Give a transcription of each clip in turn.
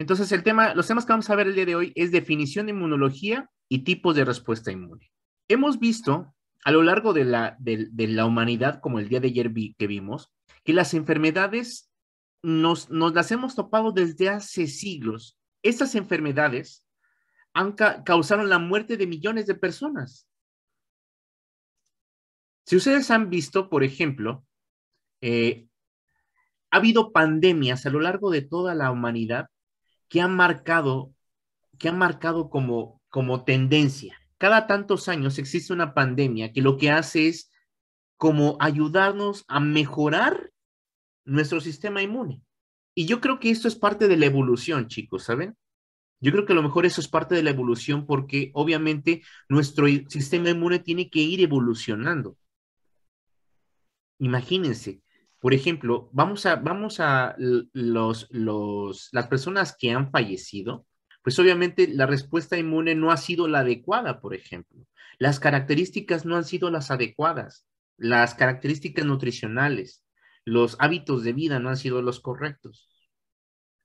Entonces, el tema, los temas que vamos a ver el día de hoy es definición de inmunología y tipos de respuesta inmune. Hemos visto a lo largo de la, humanidad, como el día de ayer que vimos, que las enfermedades nos, las hemos topado desde hace siglos. Estas enfermedades han causaron la muerte de millones de personas. Si ustedes han visto, por ejemplo, eh, ha habido pandemias a lo largo de toda la humanidad que han marcado, que han marcado como, como tendencia. Cada tantos años existe una pandemia que lo que hace es como ayudarnos a mejorar nuestro sistema inmune. Y yo creo que esto es parte de la evolución, chicos, ¿saben? Yo creo que a lo mejor eso es parte de la evolución porque obviamente nuestro sistema inmune tiene que ir evolucionando. Imagínense, por ejemplo, vamos a, vamos a los, las personas que han fallecido, pues obviamente la respuesta inmune no ha sido la adecuada, por ejemplo. Las características no han sido las adecuadas, las características nutricionales, los hábitos de vida no han sido los correctos.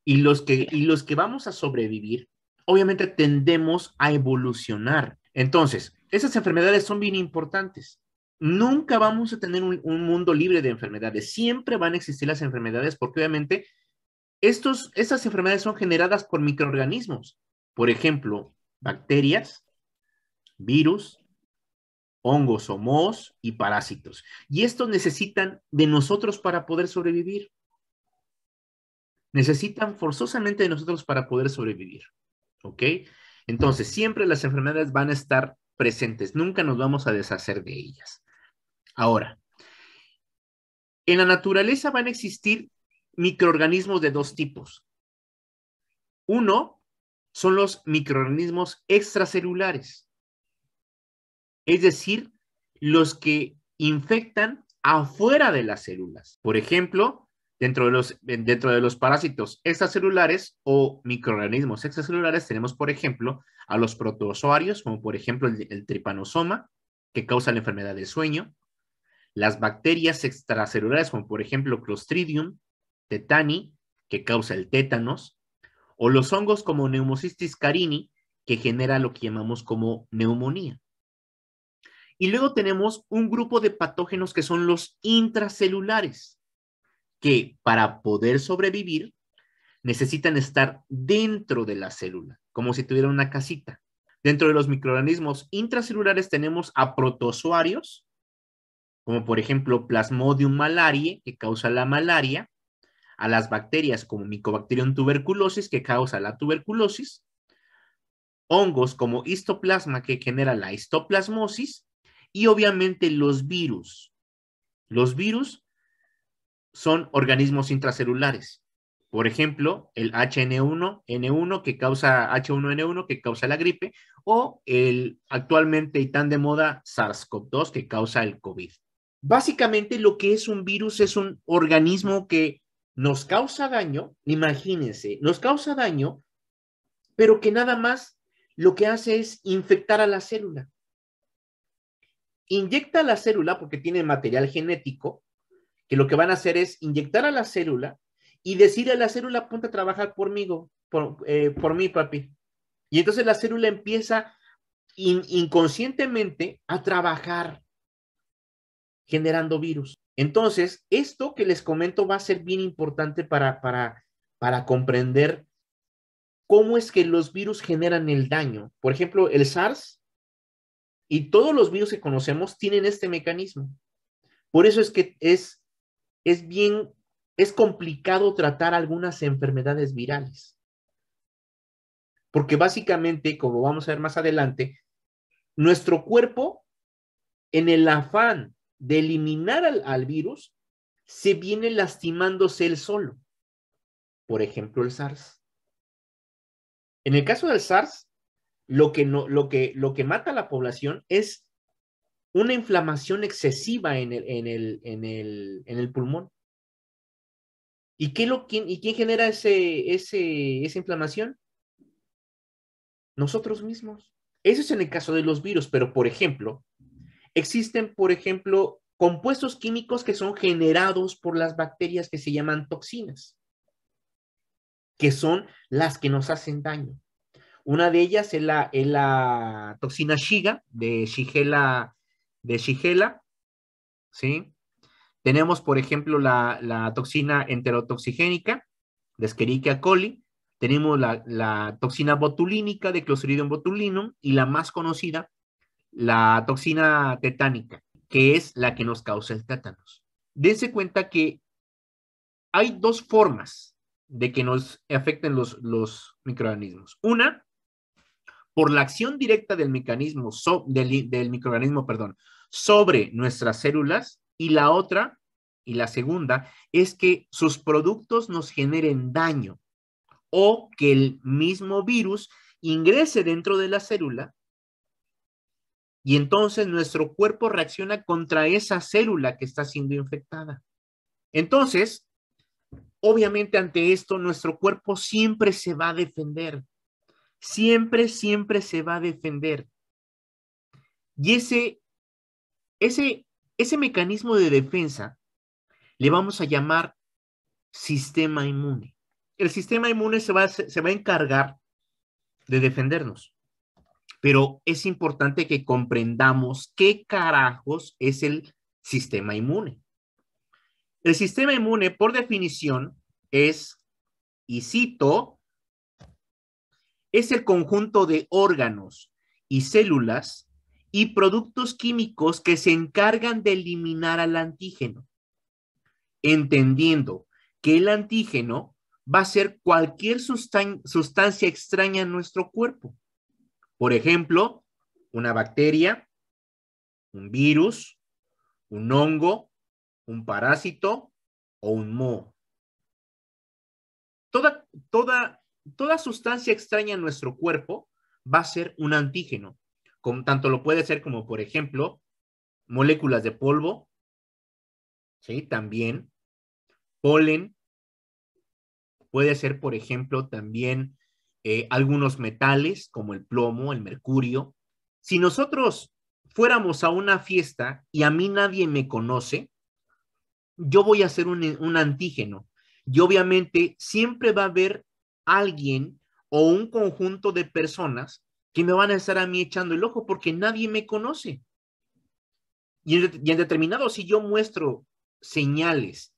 Y los que, y los que vamos a sobrevivir, obviamente tendemos a evolucionar. Entonces, esas enfermedades son bien importantes nunca vamos a tener un, mundo libre de enfermedades. Siempre van a existir las enfermedades porque obviamente estas enfermedades son generadas por microorganismos. Por ejemplo, bacterias, virus, hongos o mohos y parásitos. Y estos necesitan de nosotros para poder sobrevivir. Necesitan forzosamente de nosotros para poder sobrevivir. ¿Ok? Entonces, siempre las enfermedades van a estar presentes. Nunca nos vamos a deshacer de ellas. Ahora, en la naturaleza van a existir microorganismos de dos tipos. Uno son los microorganismos extracelulares, es decir, los que infectan afuera de las células. Por ejemplo, dentro de los, dentro de los parásitos extracelulares o microorganismos extracelulares tenemos, por ejemplo, a los protozoarios, como por ejemplo el, el tripanosoma, que causa la enfermedad del sueño, las bacterias extracelulares, como por ejemplo Clostridium tetani, que causa el tétanos, o los hongos como Neumocystis carini, que genera lo que llamamos como neumonía. Y luego tenemos un grupo de patógenos que son los intracelulares, que para poder sobrevivir necesitan estar dentro de la célula, como si tuviera una casita. Dentro de los microorganismos intracelulares tenemos a protozoarios, como por ejemplo Plasmodium malariae, que causa la malaria, a las bacterias como Mycobacterium tuberculosis, que causa la tuberculosis, hongos como histoplasma, que genera la histoplasmosis, y obviamente los virus. Los virus son organismos intracelulares. Por ejemplo, el HN1, N1 que causa H1N1 que causa la gripe o el actualmente y tan de moda SARS-CoV-2 que causa el COVID. Básicamente lo que es un virus es un organismo que nos causa daño, imagínense, nos causa daño, pero que nada más lo que hace es infectar a la célula. Inyecta a la célula porque tiene material genético, que lo que van a hacer es inyectar a la célula y decir a la célula, ponte a trabajar por, mí, eh, por mí, papi. Y entonces la célula empieza inconscientemente a trabajar generando virus. Entonces, esto que les comento va a ser bien importante para, comprender cómo es que los virus generan el daño. Por ejemplo, el SARS y todos los virus que conocemos tienen este mecanismo. Por eso es que es, es bien, es complicado tratar algunas enfermedades virales. Porque básicamente, como vamos a ver más adelante, nuestro cuerpo, en el afán de eliminar al, virus, se viene lastimándose él solo. Por ejemplo, el SARS. En el caso del SARS, lo que, no, lo que, lo que mata a la población es una inflamación excesiva en el, en el, pulmón. ¿Y, qué lo, quién, ¿Y quién genera ese, ese, esa inflamación? Nosotros mismos. Eso es en el caso de los virus, pero por ejemplo, Existen, por ejemplo, compuestos químicos que son generados por las bacterias que se llaman toxinas, que son las que nos hacen daño. Una de ellas es la, toxina Shiga, de Shigella, ¿sí? Tenemos, por ejemplo, la, toxina enterotoxigénica, de Escherichia coli, tenemos la, la, toxina botulínica de Clostridium botulinum y la más conocida la toxina tetánica, que es la que nos causa el tétanos. Dense cuenta que hay dos formas de que nos afecten los, microorganismos. Una, por la acción directa del mecanismo, del microorganismo, perdón, sobre nuestras células, y la otra, y la segunda, es que sus productos nos generen daño o que el mismo virus ingrese dentro de la célula y entonces nuestro cuerpo reacciona contra esa célula que está siendo infectada. Entonces, obviamente ante esto, nuestro cuerpo siempre se va a defender. Siempre, siempre se va a defender. Y ese, ese, ese mecanismo de defensa le vamos a llamar sistema inmune. El sistema inmune se va, se va a encargar de defendernos pero es importante que comprendamos qué carajos es el sistema inmune. El sistema inmune, por definición, es, y cito, es el conjunto de órganos y células y productos químicos que se encargan de eliminar al antígeno, entendiendo que el antígeno va a ser cualquier sustancia extraña en nuestro cuerpo. Por ejemplo, una bacteria, un virus, un hongo, un parásito o un moho. Toda, toda, toda sustancia extraña en nuestro cuerpo va a ser un antígeno. Como, tanto lo puede ser como, por ejemplo, moléculas de polvo, También polen, puede ser, por ejemplo, también eh, algunos metales como el plomo, el mercurio. Si nosotros fuéramos a una fiesta y a mí nadie me conoce, yo voy a ser un, antígeno y obviamente siempre va a haber alguien o un conjunto de personas que me van a estar a mí echando el ojo porque nadie me conoce. Y y en determinado, si yo muestro señales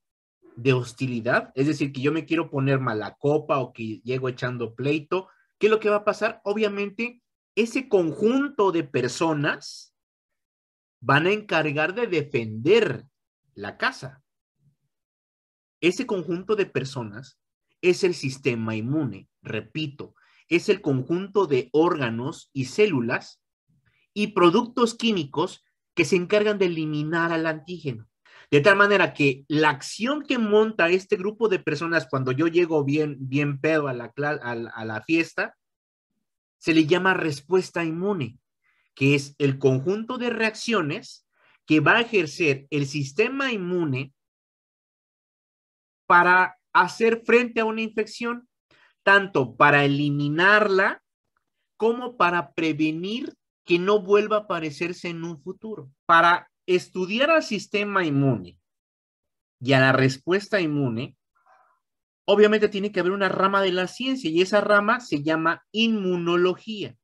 de hostilidad, es decir, que yo me quiero poner mala copa o que llego echando pleito, ¿qué es lo que va a pasar? Obviamente, ese conjunto de personas van a encargar de defender la casa. Ese conjunto de personas es el sistema inmune, repito, es el conjunto de órganos y células y productos químicos que se encargan de eliminar al antígeno. De tal manera que la acción que monta este grupo de personas cuando yo llego bien, bien pedo a la, a, la fiesta, se le llama respuesta inmune, que es el conjunto de reacciones que va a ejercer el sistema inmune para hacer frente a una infección, tanto para eliminarla como para prevenir que no vuelva a aparecerse en un futuro, para estudiar al sistema inmune y a la respuesta inmune, obviamente tiene que haber una rama de la ciencia y esa rama se llama inmunología,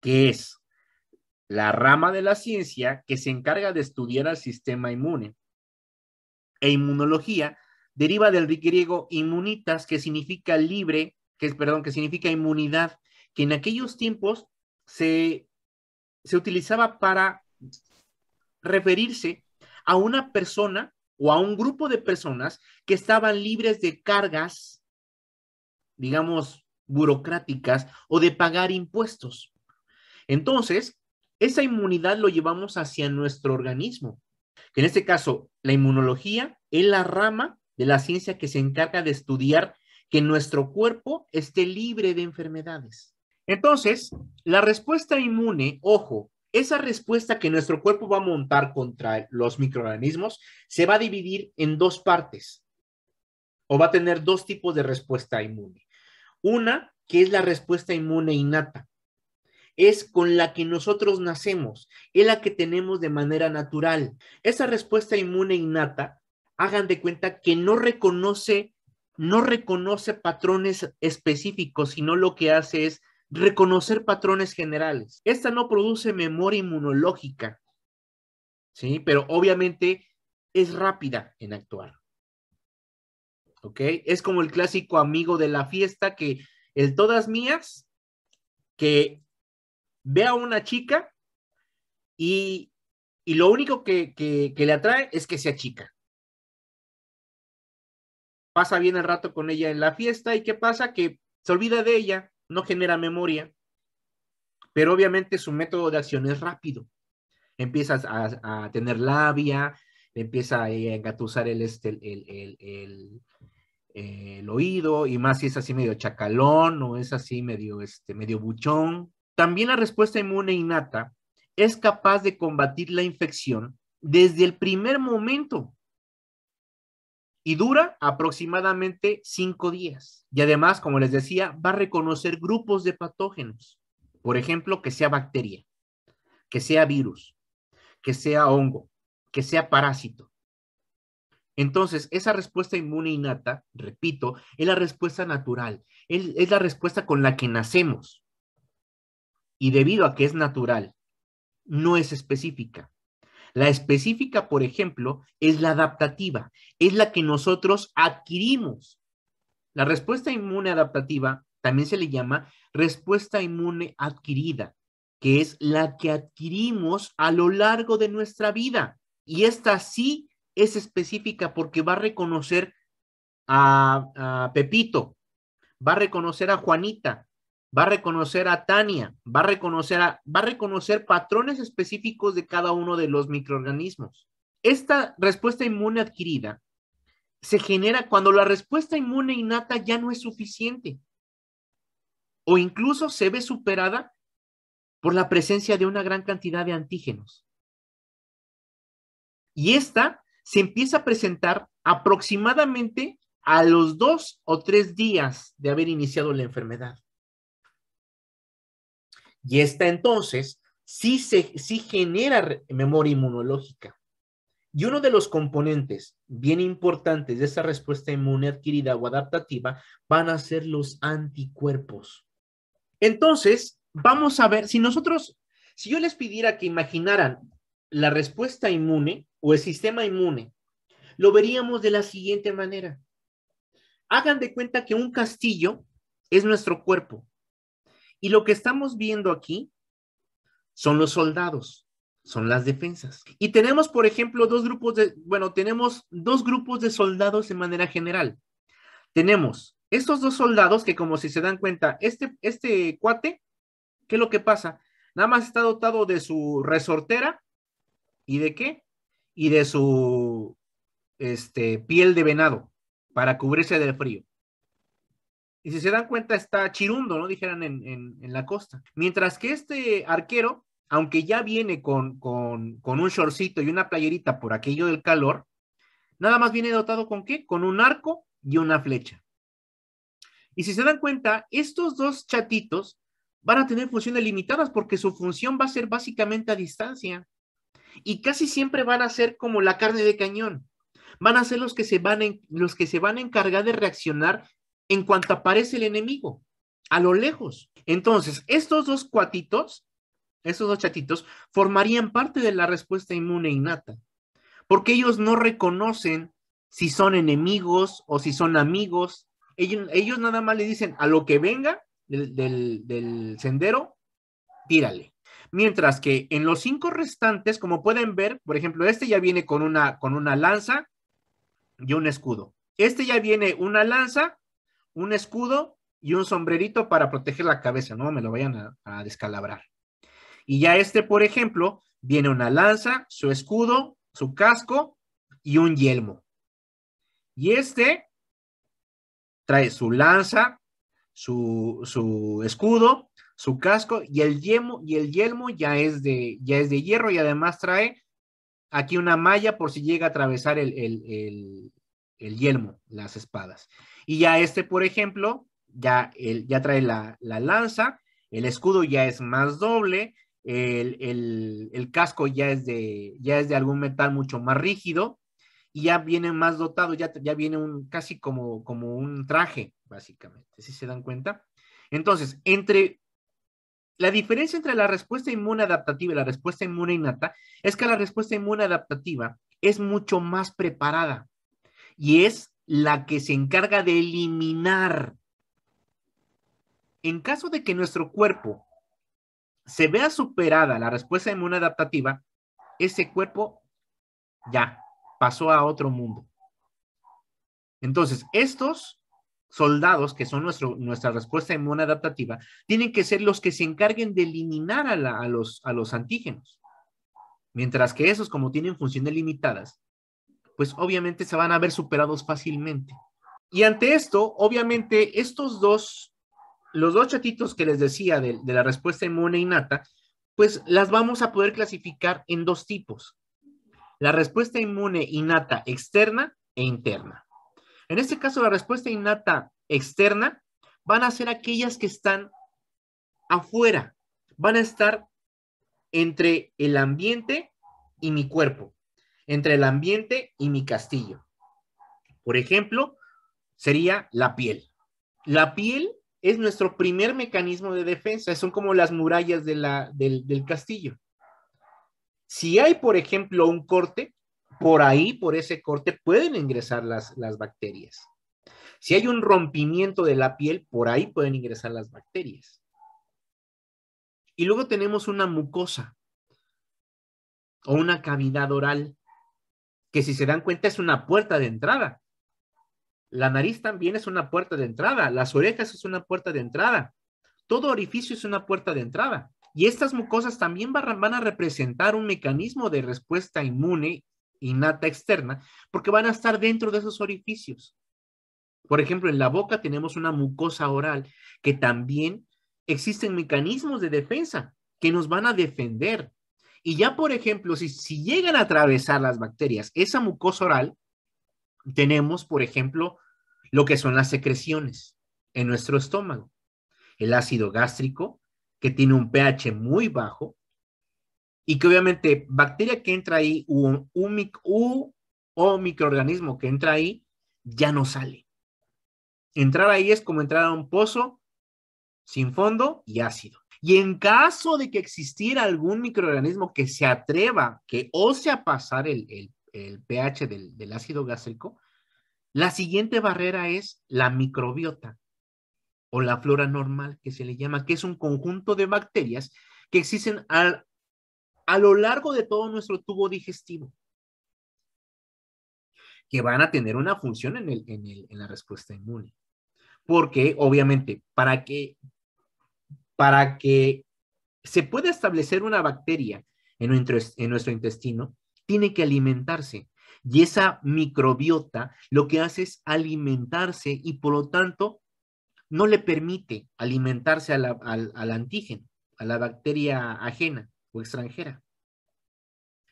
que es la rama de la ciencia que se encarga de estudiar al sistema inmune. E inmunología deriva del griego inmunitas, que significa libre, que es, perdón, que significa inmunidad, que en aquellos tiempos se utilizaba para referirse a una persona o a un grupo de personas que estaban libres de cargas, digamos, burocráticas o de pagar impuestos. Entonces, esa inmunidad lo llevamos hacia nuestro organismo, en este caso, la inmunología es la rama de la ciencia que se encarga de estudiar que nuestro cuerpo esté libre de enfermedades. Entonces, la respuesta inmune, ojo, esa respuesta que nuestro cuerpo va a montar contra los microorganismos se va a dividir en dos partes o va a tener dos tipos de respuesta inmune. Una, que es la respuesta inmune innata. Es con la que nosotros nacemos, es la que tenemos de manera natural. Esa respuesta inmune innata, hagan de cuenta que no reconoce, no reconoce patrones específicos, sino lo que hace es reconocer patrones generales. Esta no produce memoria inmunológica, ¿sí? Pero obviamente es rápida en actuar. ¿Ok? Es como el clásico amigo de la fiesta que el todas mías, que ve a una chica y, lo único que, que, que le atrae es que sea chica. Pasa bien el rato con ella en la fiesta y ¿qué pasa? Que se olvida de ella, no genera memoria, pero obviamente su método de acción es rápido. Empiezas a, tener labia, empieza a engatusar el, este, el, oído, y más si es así medio chacalón o es así medio, este, medio buchón. También la respuesta inmune innata es capaz de combatir la infección desde el primer momento y dura aproximadamente cinco días. Y además, como les decía, va a reconocer grupos de patógenos. Por ejemplo, que sea bacteria, que sea virus, que sea hongo, que sea parásito. Entonces, esa respuesta inmune innata, repito, es la respuesta natural, es la respuesta con la que nacemos. Y debido a que es natural, no es específica. La específica, por ejemplo, es la adaptativa, es la que nosotros adquirimos. La respuesta inmune adaptativa también se le llama respuesta inmune adquirida, que es la que adquirimos a lo largo de nuestra vida. Y esta sí es específica porque va a reconocer a, Pepito, va a reconocer a Juanita, va a reconocer a Tania, va a reconocer, va a reconocer patrones específicos de cada uno de los microorganismos. Esta respuesta inmune adquirida se genera cuando la respuesta inmune innata ya no es suficiente o incluso se ve superada por la presencia de una gran cantidad de antígenos. Y esta se empieza a presentar aproximadamente a los dos o tres días de haber iniciado la enfermedad. Y esta entonces sí, se, genera memoria inmunológica. Y uno de los componentes bien importantes de esa respuesta inmune adquirida o adaptativa van a ser los anticuerpos. Entonces, vamos a ver, si nosotros, si yo les pidiera que imaginaran la respuesta inmune o el sistema inmune, lo veríamos de la siguiente manera. Hagan de cuenta que un castillo es nuestro cuerpo y lo que estamos viendo aquí son los soldados, son las defensas. Y tenemos, por ejemplo, dos grupos de, bueno, tenemos dos grupos de soldados en manera general. Tenemos estos dos soldados que como si se dan cuenta, este, este cuate, ¿qué es lo que pasa? Nada más está dotado de su resortera y de qué? Y de su este, piel de venado para cubrirse del frío. Y si se dan cuenta, está chirundo, ¿no? Dijeran en, en, la costa. Mientras que este arquero, aunque ya viene con, con, con, un shortcito y una playerita por aquello del calor, nada más viene dotado con qué? Con un arco y una flecha. Y si se dan cuenta, estos dos chatitos van a tener funciones limitadas porque su función va a ser básicamente a distancia. Y casi siempre van a ser como la carne de cañón. Van a ser los que se van, los que se van a encargar de reaccionar en cuanto aparece el enemigo, a lo lejos. Entonces, estos dos cuatitos, Estos dos chatitos, formarían parte de la respuesta inmune innata, porque ellos no reconocen si son enemigos o si son amigos. Ellos, nada más le dicen a lo que venga del, sendero, tírale. Mientras que en los cinco restantes, como pueden ver, por ejemplo, este ya viene con una, con una lanza y un escudo. Este ya viene una lanza un escudo y un sombrerito para proteger la cabeza, no me lo vayan a, descalabrar. Y ya este, por ejemplo, viene una lanza, su escudo, su casco y un yelmo. Y este trae su lanza, su, escudo, su casco y el yelmo, y el yelmo ya es de, ya es de hierro y además trae aquí una malla por si llega a atravesar el, el, el yelmo, las espadas. Y ya este, por ejemplo, ya, ya trae la, lanza, el escudo ya es más doble, el, casco ya es, de, ya es de algún metal mucho más rígido y ya viene más dotado, ya, ya viene un, casi como, como un traje, básicamente, si se dan cuenta. Entonces, entre la diferencia entre la respuesta inmune adaptativa y la respuesta inmune innata es que la respuesta inmune adaptativa es mucho más preparada y es la que se encarga de eliminar. En caso de que nuestro cuerpo se vea superada la respuesta inmune adaptativa, ese cuerpo ya pasó a otro mundo. Entonces, estos soldados, que son nuestro, nuestra respuesta inmune adaptativa, tienen que ser los que se encarguen de eliminar los, a los antígenos. Mientras que esos, como tienen funciones limitadas, pues obviamente se van a ver superados fácilmente. Y ante esto, obviamente, estos dos, los dos chatitos que les decía de, de la respuesta inmune innata, pues las vamos a poder clasificar en dos tipos. La respuesta inmune innata externa e interna. En este caso, la respuesta innata externa van a ser aquellas que están afuera, van a estar entre el ambiente y mi cuerpo entre el ambiente y mi castillo. Por ejemplo, sería la piel. La piel es nuestro primer mecanismo de defensa, son como las murallas de del, castillo. Si hay, por ejemplo, un corte, por ahí, por ese corte, pueden ingresar las bacterias. Si hay un rompimiento de la piel, por ahí pueden ingresar las bacterias. Y luego tenemos una mucosa o una cavidad oral que si se dan cuenta es una puerta de entrada. La nariz también es una puerta de entrada, las orejas es una puerta de entrada, todo orificio es una puerta de entrada. Y estas mucosas también van a representar un mecanismo de respuesta inmune innata externa, porque van a estar dentro de esos orificios. Por ejemplo, en la boca tenemos una mucosa oral que también existen mecanismos de defensa que nos van a defender y ya, por ejemplo, si, si llegan a atravesar las bacterias esa mucosa oral, tenemos, por ejemplo, lo que son las secreciones en nuestro estómago. El ácido gástrico, que tiene un pH muy bajo, y que obviamente bacteria que entra ahí u, o microorganismo que entra ahí ya no sale. Entrar ahí es como entrar a un pozo sin fondo y ácido. Y en caso de que existiera algún microorganismo que se atreva, que ose a pasar el, pH del, ácido gástrico, la siguiente barrera es la microbiota o la flora normal que se le llama, que es un conjunto de bacterias que existen a lo largo de todo nuestro tubo digestivo, que van a tener una función en, en la respuesta inmune. Porque obviamente, para que para que se pueda establecer una bacteria en nuestro, intestino, tiene que alimentarse. Y esa microbiota lo que hace es alimentarse y por lo tanto no le permite alimentarse al, antígeno, a la bacteria ajena o extranjera.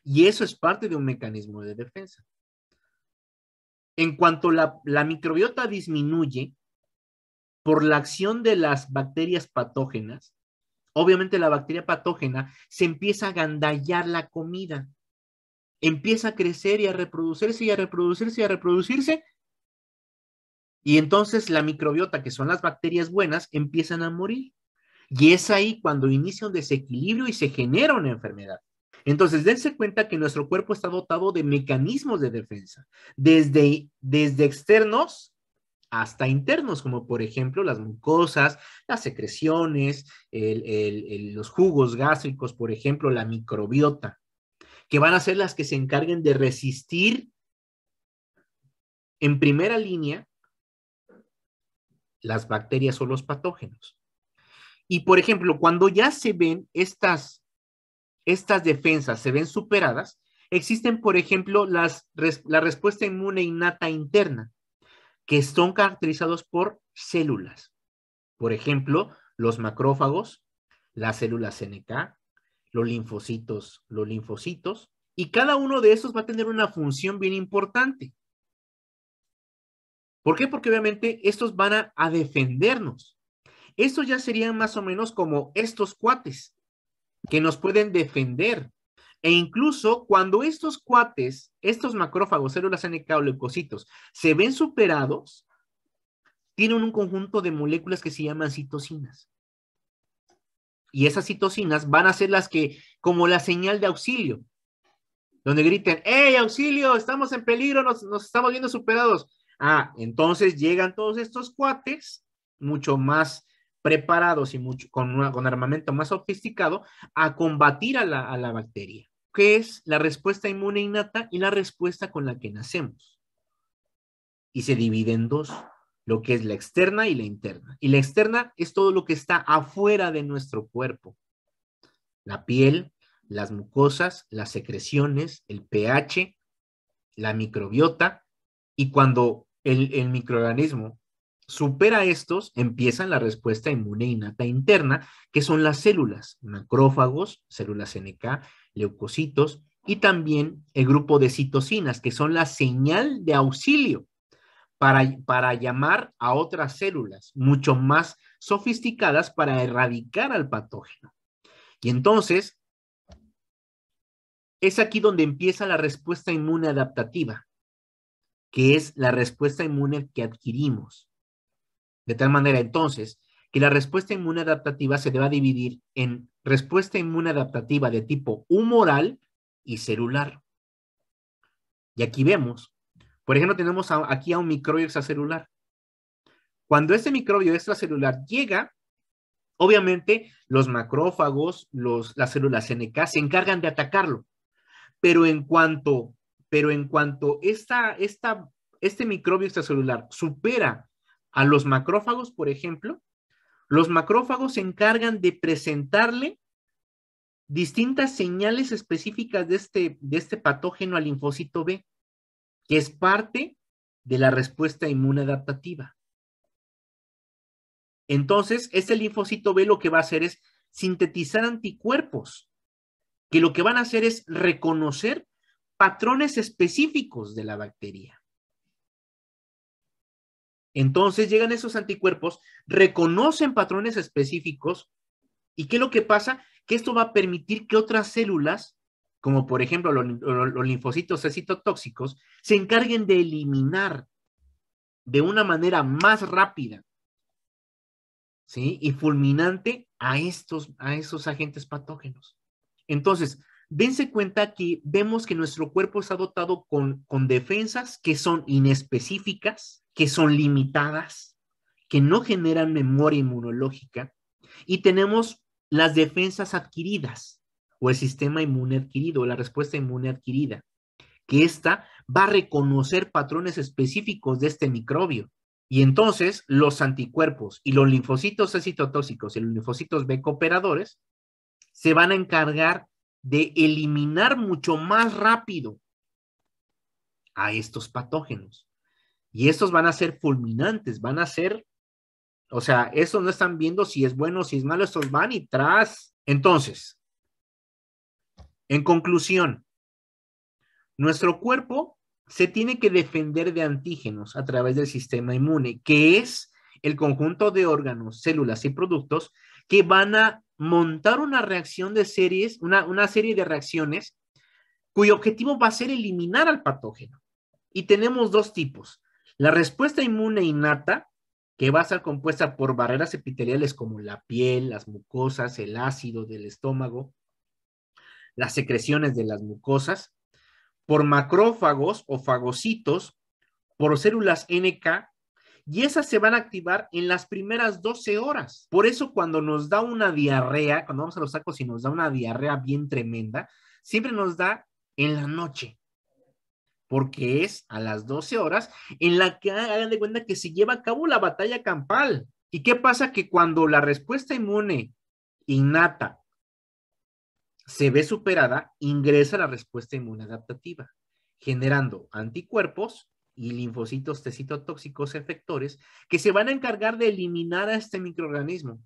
Y eso es parte de un mecanismo de defensa. En cuanto la microbiota disminuye, por la acción de las bacterias patógenas, obviamente la bacteria patógena se empieza a gandallar la comida, empieza a crecer y a reproducirse y a reproducirse y a reproducirse. Y entonces la microbiota, que son las bacterias buenas, empiezan a morir. Y es ahí cuando inicia un desequilibrio y se genera una enfermedad. Entonces, dense cuenta que nuestro cuerpo está dotado de mecanismos de defensa, desde, desde externos hasta internos, como por ejemplo las mucosas, las secreciones, los jugos gástricos, por ejemplo, la microbiota, que van a ser las que se encarguen de resistir en primera línea las bacterias o los patógenos. Y por ejemplo, cuando ya se ven estas, estas defensas, se ven superadas, existen, por ejemplo, las, la respuesta inmune innata interna que son caracterizados por células. Por ejemplo, los macrófagos, las células NK, los linfocitos, los linfocitos, y cada uno de esos va a tener una función bien importante. ¿Por qué? Porque obviamente estos van a, a defendernos. Estos ya serían más o menos como estos cuates que nos pueden defender e incluso cuando estos cuates, estos macrófagos, células NK o leucocitos, se ven superados, tienen un conjunto de moléculas que se llaman citocinas. Y esas citocinas van a ser las que, como la señal de auxilio, donde griten, ¡Hey, auxilio! Estamos en peligro, nos, nos estamos viendo superados. Ah, entonces llegan todos estos cuates, mucho más preparados y mucho, con, con armamento más sofisticado a combatir a la, bacteria, que es la respuesta inmune innata y la respuesta con la que nacemos. Y se divide en dos, lo que es la externa y la interna. Y la externa es todo lo que está afuera de nuestro cuerpo. La piel, las mucosas, las secreciones, el pH, la microbiota, y cuando el, el microorganismo supera estos, empiezan la respuesta inmune e innata interna, que son las células, macrófagos, células NK, leucocitos y también el grupo de citocinas, que son la señal de auxilio para, para llamar a otras células mucho más sofisticadas para erradicar al patógeno. Y entonces, es aquí donde empieza la respuesta inmune adaptativa, que es la respuesta inmune que adquirimos de tal manera, entonces, que la respuesta inmune adaptativa se a dividir en respuesta inmune adaptativa de tipo humoral y celular. Y aquí vemos, por ejemplo, tenemos aquí a un microbio extracelular. Cuando este microbio extracelular llega, obviamente los macrófagos, los, las células NK se encargan de atacarlo. Pero en cuanto, pero en cuanto esta, esta, este microbio extracelular supera a los macrófagos, por ejemplo, los macrófagos se encargan de presentarle distintas señales específicas de este, de este patógeno al linfocito B, que es parte de la respuesta inmune adaptativa. Entonces, este linfocito B lo que va a hacer es sintetizar anticuerpos, que lo que van a hacer es reconocer patrones específicos de la bacteria. Entonces llegan esos anticuerpos, reconocen patrones específicos y ¿qué es lo que pasa? Que esto va a permitir que otras células, como por ejemplo los, linfocitos citotóxicos, se encarguen de eliminar de una manera más rápida ¿sí? y fulminante a estos, a esos agentes patógenos. Entonces, dense cuenta que vemos que nuestro cuerpo está dotado con, con defensas que son inespecíficas, que son limitadas, que no generan memoria inmunológica y tenemos las defensas adquiridas o el sistema inmune adquirido, la respuesta inmune adquirida, que ésta va a reconocer patrones específicos de este microbio. Y entonces los anticuerpos y los linfocitos citotóxicos y los linfocitos B cooperadores se van a encargar de eliminar mucho más rápido a estos patógenos. Y estos van a ser fulminantes, van a ser, o sea, estos no están viendo si es bueno o si es malo, estos van y tras. Entonces, en conclusión, nuestro cuerpo se tiene que defender de antígenos a través del sistema inmune, que es el conjunto de órganos, células y productos que van a montar una reacción de series, una, una serie de reacciones cuyo objetivo va a ser eliminar al patógeno. Y tenemos dos tipos. La respuesta inmune innata, que va a estar compuesta por barreras epiteliales como la piel, las mucosas, el ácido del estómago, las secreciones de las mucosas, por macrófagos o fagocitos, por células NK, y esas se van a activar en las primeras 12 horas. Por eso cuando nos da una diarrea, cuando vamos a los sacos y nos da una diarrea bien tremenda, siempre nos da en la noche porque es a las 12 horas en la que hagan de cuenta que se lleva a cabo la batalla campal. ¿Y qué pasa? Que cuando la respuesta inmune innata se ve superada, ingresa la respuesta inmune adaptativa, generando anticuerpos y linfocitos T citotóxicos efectores que se van a encargar de eliminar a este microorganismo.